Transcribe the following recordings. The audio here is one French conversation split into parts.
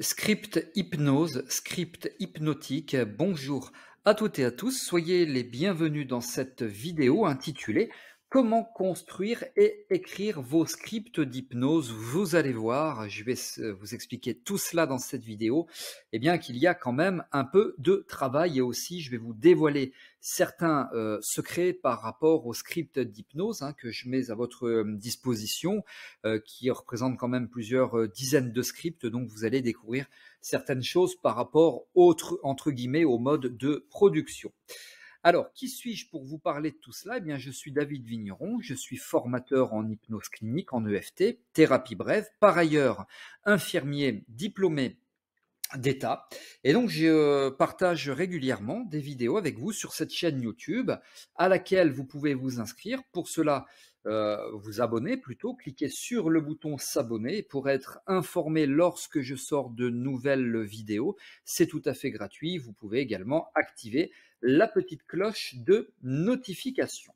Script hypnose, script hypnotique, bonjour à toutes et à tous, soyez les bienvenus dans cette vidéo intitulée Comment construire et écrire vos scripts d'hypnose Vous allez voir, je vais vous expliquer tout cela dans cette vidéo, eh bien qu'il y a quand même un peu de travail et aussi je vais vous dévoiler certains euh, secrets par rapport aux scripts d'hypnose hein, que je mets à votre euh, disposition, euh, qui représentent quand même plusieurs dizaines de scripts, donc vous allez découvrir certaines choses par rapport autres, entre guillemets, au mode de production. Alors, qui suis-je pour vous parler de tout cela eh bien, je suis David Vigneron, je suis formateur en hypnose clinique, en EFT, thérapie brève, par ailleurs infirmier diplômé d'État. Et donc, je euh, partage régulièrement des vidéos avec vous sur cette chaîne YouTube à laquelle vous pouvez vous inscrire. Pour cela, euh, vous abonner plutôt, cliquez sur le bouton s'abonner pour être informé lorsque je sors de nouvelles vidéos. C'est tout à fait gratuit. Vous pouvez également activer la petite cloche de notification.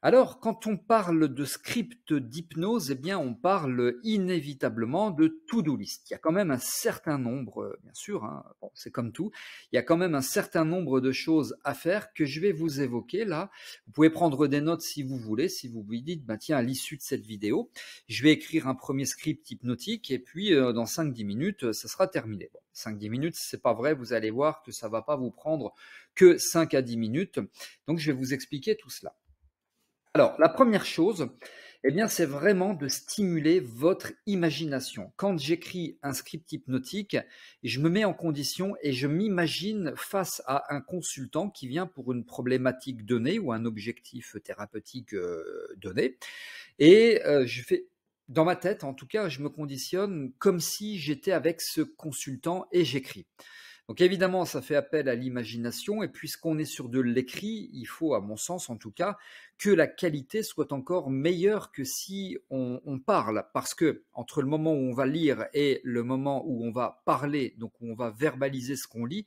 Alors, quand on parle de script d'hypnose, eh bien, on parle inévitablement de to-do list. Il y a quand même un certain nombre, euh, bien sûr, hein, c'est comme tout, il y a quand même un certain nombre de choses à faire que je vais vous évoquer là. Vous pouvez prendre des notes si vous voulez, si vous vous dites, bah, tiens, à l'issue de cette vidéo, je vais écrire un premier script hypnotique et puis euh, dans 5-10 minutes, euh, ça sera terminé. Bon, 5-10 minutes, c'est pas vrai, vous allez voir que ça va pas vous prendre que 5 à 10 minutes. Donc, je vais vous expliquer tout cela. Alors, la première chose, eh bien, c'est vraiment de stimuler votre imagination. Quand j'écris un script hypnotique, je me mets en condition et je m'imagine face à un consultant qui vient pour une problématique donnée ou un objectif thérapeutique euh, donné. Et euh, je fais, dans ma tête en tout cas, je me conditionne comme si j'étais avec ce consultant et j'écris. Donc évidemment, ça fait appel à l'imagination, et puisqu'on est sur de l'écrit, il faut, à mon sens en tout cas, que la qualité soit encore meilleure que si on, parle, parce que entre le moment où on va lire et le moment où on va parler, donc où on va verbaliser ce qu'on lit,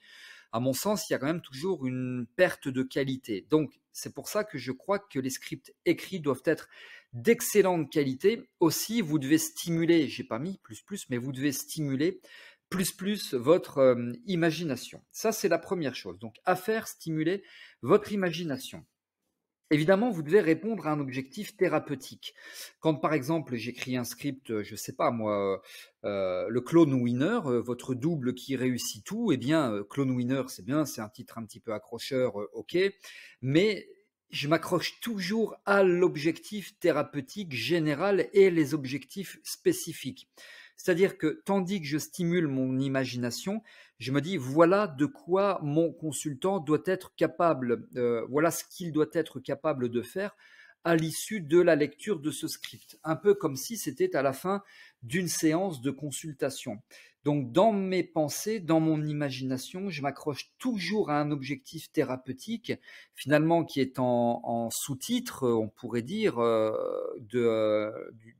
à mon sens, il y a quand même toujours une perte de qualité. Donc c'est pour ça que je crois que les scripts écrits doivent être d'excellente qualité. Aussi, vous devez stimuler, j'ai pas mis plus plus, mais vous devez stimuler plus plus votre euh, imagination. Ça, c'est la première chose. Donc, à faire stimuler votre imagination. Évidemment, vous devez répondre à un objectif thérapeutique. Quand par exemple j'écris un script, euh, je sais pas moi, euh, le clone winner, votre double qui réussit tout, eh bien clone winner, c'est bien, c'est un titre un petit peu accrocheur, ok, mais je m'accroche toujours à l'objectif thérapeutique général et les objectifs spécifiques. C'est-à-dire que tandis que je stimule mon imagination, je me dis voilà de quoi mon consultant doit être capable, euh, voilà ce qu'il doit être capable de faire à l'issue de la lecture de ce script, un peu comme si c'était à la fin d'une séance de consultation. Donc dans mes pensées, dans mon imagination, je m'accroche toujours à un objectif thérapeutique, finalement qui est en, sous-titre, on pourrait dire, euh, euh,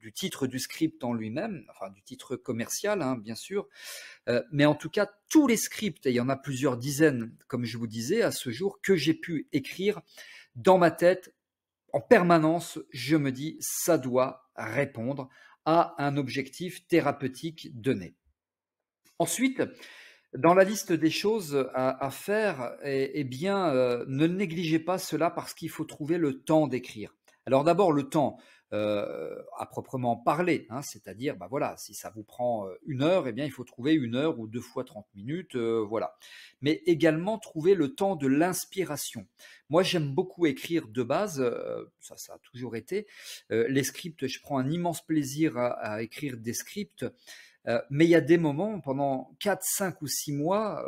du, titre du script en lui-même, enfin du titre commercial, hein, bien sûr. Euh, mais en tout cas, tous les scripts, et il y en a plusieurs dizaines, comme je vous disais, à ce jour, que j'ai pu écrire dans ma tête en permanence, je me dis, ça doit répondre à un objectif thérapeutique donné. Ensuite, dans la liste des choses à, faire, eh, eh bien, euh, ne négligez pas cela parce qu'il faut trouver le temps d'écrire. Alors d'abord, le temps. Euh, à proprement parler. Hein. C'est-à-dire, bah voilà, si ça vous prend euh, une heure, eh bien, il faut trouver une heure ou deux fois 30 minutes, euh, voilà. Mais également trouver le temps de l'inspiration. Moi, j'aime beaucoup écrire de base, ça, ça a toujours été. les scripts, je prends un immense plaisir à, écrire des scripts. mais il y a des moments, pendant 4, 5 ou 6 mois,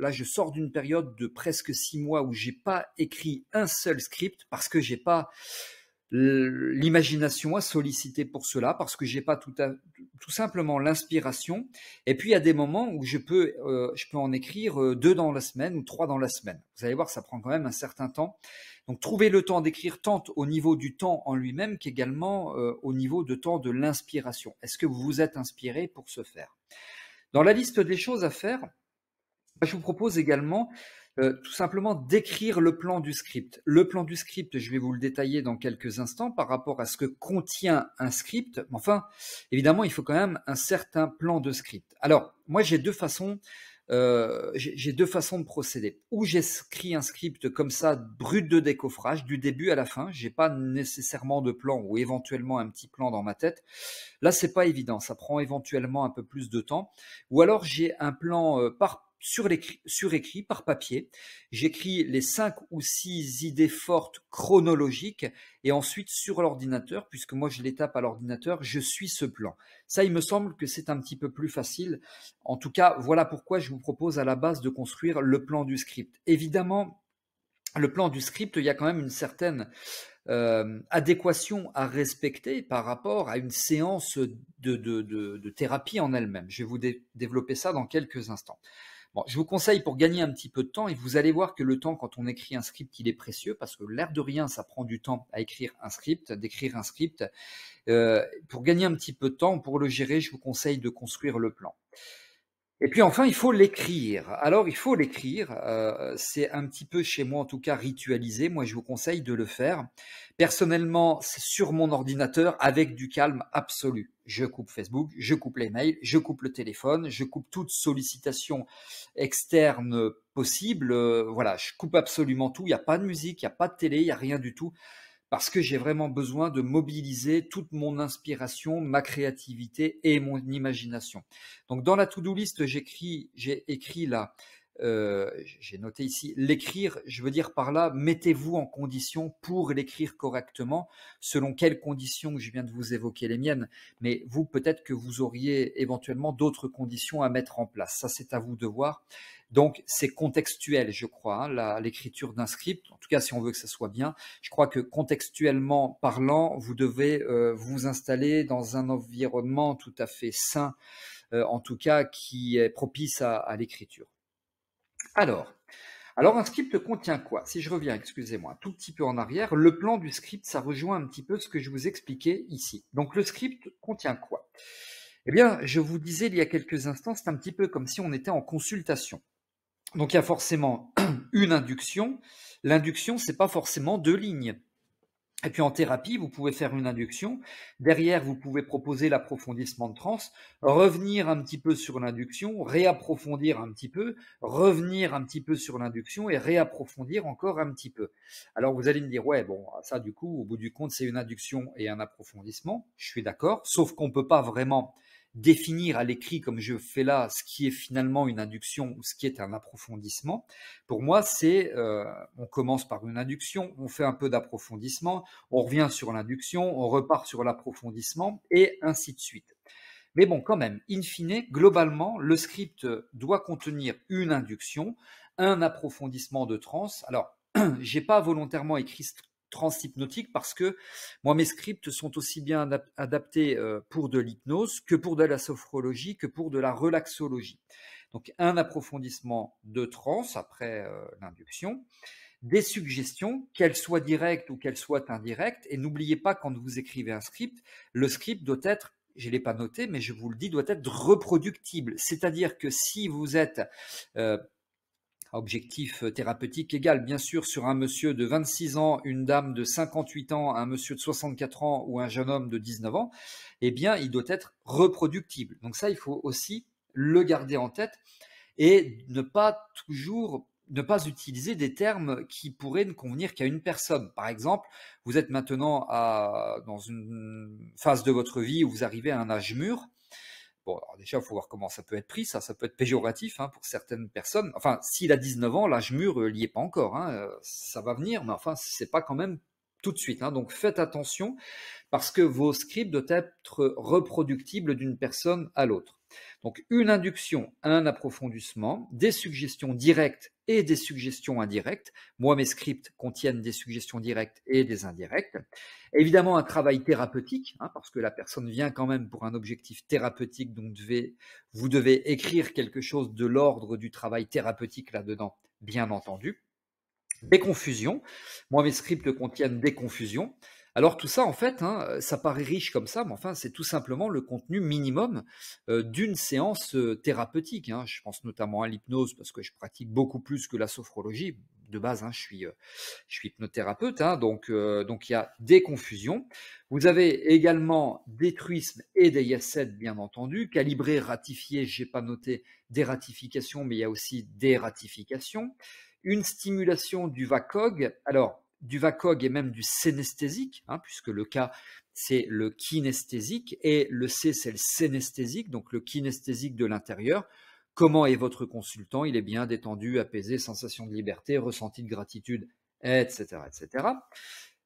là je sors d'une période de presque 6 mois où j'ai pas écrit un seul script parce que j'ai pas l'imagination à solliciter pour cela parce que j'ai pas tout, tout simplement l'inspiration et puis il y a des moments où je peux euh, je peux en écrire euh, deux dans la semaine ou trois dans la semaine vous allez voir ça prend quand même un certain temps donc trouver le temps d'écrire tant au niveau du temps en lui-même qu'également euh, au niveau de temps de l'inspiration est-ce que vous vous êtes inspiré pour ce faire dans la liste des choses à faire je vous propose également euh, tout simplement d'écrire le plan du script. Le plan du script, je vais vous le détailler dans quelques instants par rapport à ce que contient un script. Enfin, évidemment, il faut quand même un certain plan de script. Alors, moi, j'ai deux façons. Euh, j'ai deux façons de procéder. Ou j'écris un script comme ça, brut de décoffrage, du début à la fin. J'ai pas nécessairement de plan ou éventuellement un petit plan dans ma tête. Là, c'est pas évident. Ça prend éventuellement un peu plus de temps. Ou alors j'ai un plan euh, par surécrit par papier. J'écris les cinq ou six idées fortes chronologiques et ensuite sur l'ordinateur, puisque moi je les tape à l'ordinateur, je suis ce plan. Ça, il me semble que c'est un petit peu plus facile. En tout cas, voilà pourquoi je vous propose à la base de construire le plan du script. Évidemment, le plan du script, il y a quand même une certaine euh, adéquation à respecter par rapport à une séance de, thérapie en elle-même. Je vais vous développer ça dans quelques instants. Bon, je vous conseille pour gagner un petit peu de temps, et vous allez voir que le temps, quand on écrit un script, il est précieux, parce que l'air de rien, ça prend du temps à écrire un script, d'écrire un script. Euh, pour gagner un petit peu de temps, pour le gérer, je vous conseille de construire le plan. Et puis enfin, il faut l'écrire. Alors, il faut l'écrire. Euh, c'est un petit peu chez moi, en tout cas, ritualisé. Moi, je vous conseille de le faire. Personnellement, c'est sur mon ordinateur avec du calme absolu je coupe Facebook, je coupe les mails, je coupe le téléphone, je coupe toute sollicitation externe possible. Euh, voilà, je coupe absolument tout. Il n'y a pas de musique, il n'y a pas de télé, il n'y a rien du tout. Parce que j'ai vraiment besoin de mobiliser toute mon inspiration, ma créativité et mon imagination. Donc dans la to-do list, j'ai écrit là euh, j'ai noté ici, l'écrire, je veux dire par là, mettez-vous en condition pour l'écrire correctement, selon quelles conditions je viens de vous évoquer les miennes, mais vous, peut-être que vous auriez éventuellement d'autres conditions à mettre en place. Ça, c'est à vous de voir. Donc, c'est contextuel, je crois, hein, l'écriture d'un script, en tout cas si on veut que ça soit bien. Je crois que contextuellement parlant, vous devez euh, vous installer dans un environnement tout à fait sain, euh, en tout cas qui est propice à l'écriture. Alors, alors un script contient quoi Si je reviens, excusez-moi, tout petit peu en arrière, le plan du script, ça rejoint un petit peu ce que je vous expliquais ici. Donc le script contient quoi Eh bien, je vous disais il y a quelques instants, c'est un petit peu comme si on était en consultation. Donc il y a forcément une induction. L'induction, c'est pas forcément deux lignes. Et puis en thérapie, vous pouvez faire une induction. Derrière, vous pouvez proposer l'approfondissement de trans, revenir un petit peu sur l'induction, réapprofondir un petit peu, revenir un petit peu sur l'induction et réapprofondir encore un petit peu. Alors vous allez me dire, ouais, bon, ça du coup, au bout du compte, c'est une induction et un approfondissement. Je suis d'accord, sauf qu'on ne peut pas vraiment définir à l'écrit, comme je fais là, ce qui est finalement une induction ou ce qui est un approfondissement, pour moi, c'est euh, on commence par une induction, on fait un peu d'approfondissement, on revient sur l'induction, on repart sur l'approfondissement, et ainsi de suite. Mais bon, quand même, in fine, globalement, le script doit contenir une induction, un approfondissement de transe Alors, j'ai pas volontairement écrit transhypnotique parce que moi mes scripts sont aussi bien adaptés euh, pour de l'hypnose que pour de la sophrologie que pour de la relaxologie. Donc un approfondissement de trans après euh, l'induction, des suggestions, qu'elles soient directes ou qu'elles soient indirectes et n'oubliez pas quand vous écrivez un script, le script doit être je ne l'ai pas noté, mais je vous le dis, doit être reproductible. C'est-à-dire que si vous êtes euh, objectif euh, thérapeutique égal, bien sûr, sur un monsieur de 26 ans, une dame de 58 ans, un monsieur de 64 ans ou un jeune homme de 19 ans, eh bien, il doit être reproductible. Donc ça, il faut aussi le garder en tête et ne pas toujours ne pas utiliser des termes qui pourraient ne convenir qu'à une personne. Par exemple, vous êtes maintenant à, dans une phase de votre vie où vous arrivez à un âge mûr, Bon, alors déjà, il faut voir comment ça peut être pris, ça, ça peut être péjoratif hein, pour certaines personnes. Enfin, s'il a 19 ans, l'âge mûr, euh, il n'y est pas encore, hein, euh, ça va venir, mais enfin, c'est pas quand même tout de suite. Hein. Donc faites attention parce que vos scripts doivent être reproductibles d'une personne à l'autre. Donc une induction, un approfondissement, des suggestions directes et des suggestions indirectes. Moi, mes scripts contiennent des suggestions directes et des indirectes. Évidemment, un travail thérapeutique, hein, parce que la personne vient quand même pour un objectif thérapeutique, donc devez, vous devez écrire quelque chose de l'ordre du travail thérapeutique là-dedans, bien entendu des confusions. Moi, mes scripts contiennent des confusions. Alors tout ça, en fait, hein, ça paraît riche comme ça, mais enfin, c'est tout simplement le contenu minimum euh, d'une séance euh, thérapeutique. Hein. Je pense notamment à l'hypnose parce que je pratique beaucoup plus que la sophrologie. De base, hein, je, suis, euh, je suis hypnothérapeute, donc donc il y a des confusions. Vous avez également des truismes et des yassets, bien entendu, calibrés, ratifiés. J'ai pas noté des ratifications, mais il y a aussi des ratifications une stimulation du VACOG, alors du VACOG et même du synesthésique, hein, puisque le K c'est le kinesthésique et le C c'est le synesthésique, donc le kinesthésique de l'intérieur. Comment est votre consultant Il est bien détendu, apaisé, sensation de liberté, ressenti de gratitude, etc. etc.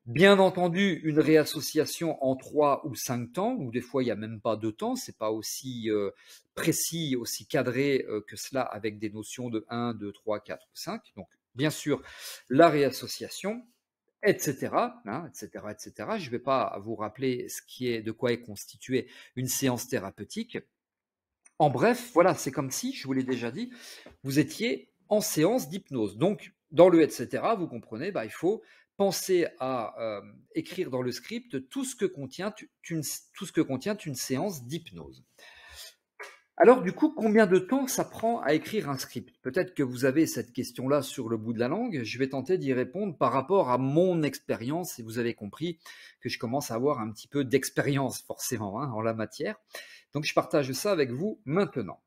Bien entendu, une réassociation en trois ou cinq temps, ou des fois il n'y a même pas deux temps, c'est pas aussi euh, précis, aussi cadré euh, que cela avec des notions de 1, 2, 3, 4 ou 5. Donc, bien sûr, la réassociation, etc., etc., etc. Je ne vais pas vous rappeler ce qui est, de quoi est constituée une séance thérapeutique. En bref, voilà, c'est comme si, je vous l'ai déjà dit, vous étiez en séance d'hypnose. Donc, dans le etc., vous comprenez, bah, il faut penser à euh, écrire dans le script tout ce que contient une, séance d'hypnose. Alors du coup, combien de temps ça prend à écrire un script Peut-être que vous avez cette question-là sur le bout de la langue. Je vais tenter d'y répondre par rapport à mon expérience. Et vous avez compris que je commence à avoir un petit peu d'expérience forcément hein, en la matière. Donc je partage ça avec vous maintenant.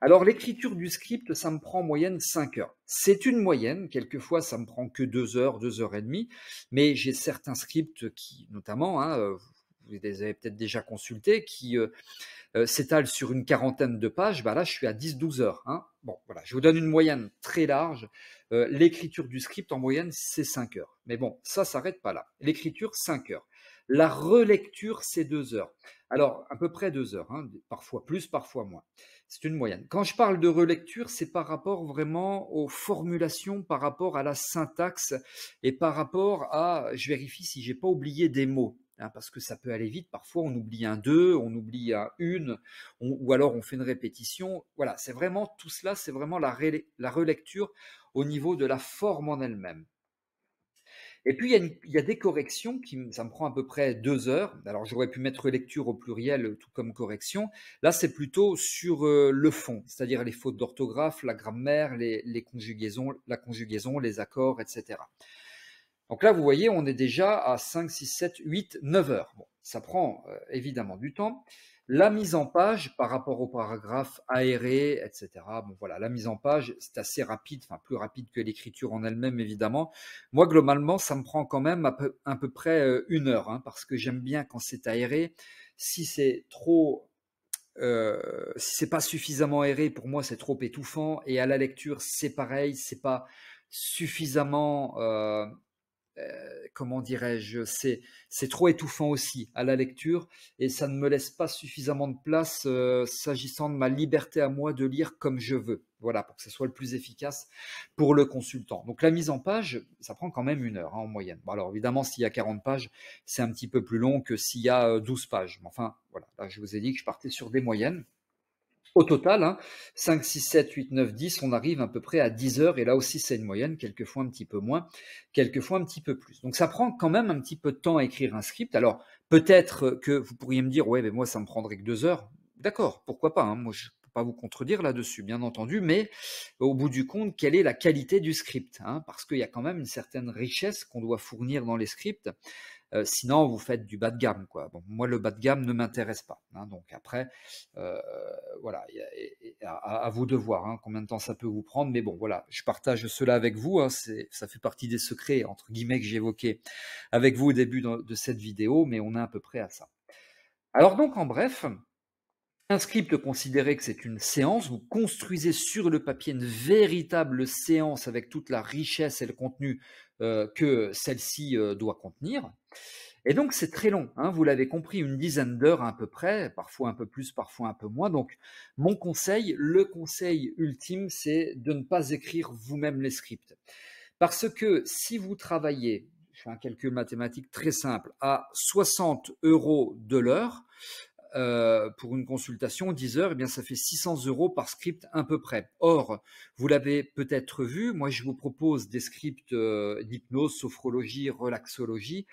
Alors l'écriture du script, ça me prend en moyenne 5 heures. C'est une moyenne, quelquefois ça me prend que 2 heures, 2 heures et demie, mais j'ai certains scripts qui, notamment, hein, euh, vous les avez peut-être déjà consultés, qui euh, euh, s'étalent sur une quarantaine de pages, bah là je suis à 10-12 heures. Hein. Bon, voilà, je vous donne une moyenne très large. l'écriture du script en moyenne, c'est 5 heures. Mais bon, ça s'arrête pas là. L'écriture, 5 heures la relecture, c'est deux heures. Alors, à peu près deux heures, hein, parfois plus, parfois moins. C'est une moyenne. Quand je parle de relecture, c'est par rapport vraiment aux formulations, par rapport à la syntaxe et par rapport à, je vérifie si j'ai pas oublié des mots. Hein, parce que ça peut aller vite, parfois on oublie un deux, on oublie un une, ou alors on fait une répétition. Voilà, c'est vraiment tout cela, c'est vraiment la relecture au niveau de la forme en elle-même. Et puis, il y, a des corrections qui, ça me prend à peu près deux heures. Alors, j'aurais pu mettre lecture au pluriel, euh, tout comme correction. Là, c'est plutôt sur euh, le fond, c'est-à-dire les fautes d'orthographe, la grammaire, les, conjugaisons, la conjugaison, les accords, etc. Donc là, vous voyez, on est déjà à 5, 6, 7, 8, 9 heures. Bon, ça prend euh, évidemment du temps. La mise en page par rapport au paragraphe aéré, etc. Bon voilà, la mise en page, c'est assez rapide, enfin plus rapide que l'écriture en elle-même évidemment. Moi globalement, ça me prend quand même à peu, près euh, une heure, hein, parce que j'aime bien quand c'est aéré. Si c'est trop, euh, si c'est pas suffisamment aéré, pour moi c'est trop étouffant. Et à la lecture, c'est pareil, c'est pas suffisamment euh, euh, comment dirais-je, c'est, trop étouffant aussi à la lecture et ça ne me laisse pas suffisamment de place euh, s'agissant de ma liberté à moi de lire comme je veux. Voilà, pour que ce soit le plus efficace pour le consultant. Donc la mise en page, ça prend quand même une heure hein, en moyenne. alors évidemment, s'il y a 40 pages, c'est un petit peu plus long que s'il y a 12 euh, pages. Mais enfin, voilà, je vous ai dit que je partais sur des moyennes. Au total, 5, 6, 7, 8, 9, 10, on arrive à peu près à 10 heures, et là aussi c'est une moyenne, quelquefois un petit peu moins, quelquefois un petit peu plus. Donc ça prend quand même un petit peu de temps à écrire un script. Alors peut-être que vous pourriez me dire, ouais, mais moi ça me prendrait que 2 heures. D'accord, pourquoi pas, hein, moi je ne peux pas vous contredire là-dessus, bien entendu, mais au bout du compte, quelle est la qualité du script hein, Parce qu'il y a quand même une certaine richesse qu'on doit fournir dans les scripts sinon, vous faites du bas de gamme. Quoi. moi, le bas de gamme ne m'intéresse pas. Hein, donc après, voilà, à, vous de voir hein, combien de temps ça peut vous prendre. Mais bon, voilà, je partage cela avec vous. Hein, ça fait partie des secrets, entre guillemets, que j'évoquais avec vous au début de, cette vidéo, mais on est à peu près à ça. Ah Alors donc, en bref, un script considéré que c'est une séance, vous construisez sur le papier une véritable séance avec toute la richesse et le contenu euh, que celle-ci euh, doit contenir. Et donc c'est très long, hein, vous l'avez compris, une dizaine d'heures à peu près, parfois un peu plus, parfois un peu moins. Donc mon conseil, le conseil ultime, c'est de ne pas écrire vous-même les scripts. Parce que si vous travaillez, je fais un calcul mathématique très simple, à 60 euros de l'heure, euh, pour une consultation, 10 heures, eh bien, ça fait 600 euros par script à peu près. Or, vous l'avez peut-être vu, moi, je vous propose des scripts euh, d'hypnose, sophrologie, relaxologie,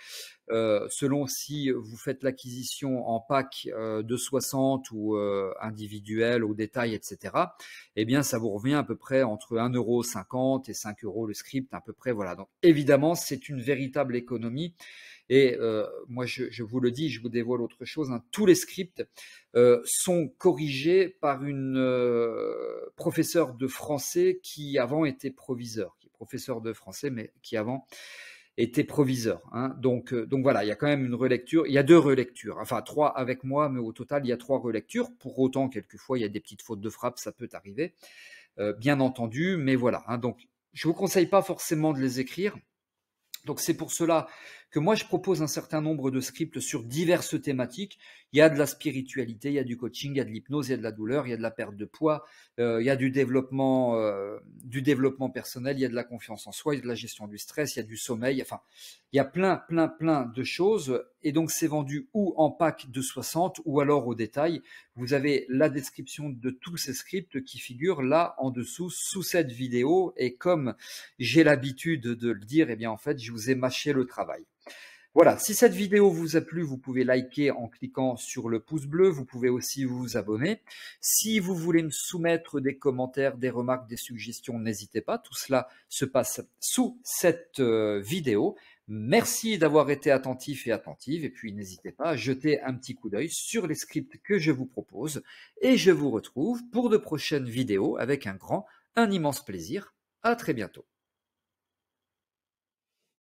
euh, selon si vous faites l'acquisition en pack de 60 ou individuel, au détail, etc. Eh bien, ça vous revient à peu près entre 1,50 euro et 5 euros le script, à peu près. Voilà. Donc, évidemment, c'est une véritable économie et euh, moi, je, vous le dis, je vous dévoile autre chose. Hein. tous les scripts euh, sont corrigés par une euh, professeure de français qui avant était proviseur, qui est professeur de français, mais qui avant était proviseur. Hein. Donc, donc voilà, il y a quand même une relecture. Il y a deux relectures, enfin trois avec moi, mais au total, il y a trois relectures. Pour autant, quelquefois, il y a des petites fautes de frappe, ça peut arriver, bien entendu, mais voilà. Hein. Donc, je vous conseille pas forcément de les écrire. Donc c'est pour cela moi je propose un certain nombre de scripts sur diverses thématiques. Il y a de la spiritualité, il y a du coaching, il y a de l'hypnose, il y a de la douleur, il y a de la perte de poids, il y a du développement, du développement personnel, il y a de la confiance en soi, il y a de la gestion du stress, il y a du sommeil. Enfin, il y a plein, plein, plein de choses. Et donc c'est vendu ou en pack de 60 ou alors au détail. Vous avez la description de tous ces scripts qui figurent là en dessous sous cette vidéo. Et comme j'ai l'habitude de le dire, eh bien en fait, je vous ai mâché le travail. Voilà, si cette vidéo vous a plu, vous pouvez liker en cliquant sur le pouce bleu, vous pouvez aussi vous abonner. Si vous voulez me soumettre des commentaires, des remarques, des suggestions, n'hésitez pas, tout cela se passe sous cette euh, vidéo. Merci d'avoir été attentif et attentive, et puis n'hésitez pas à jeter un petit coup d'œil sur les scripts que je vous propose, et je vous retrouve pour de prochaines vidéos avec un grand, un immense plaisir. À très bientôt.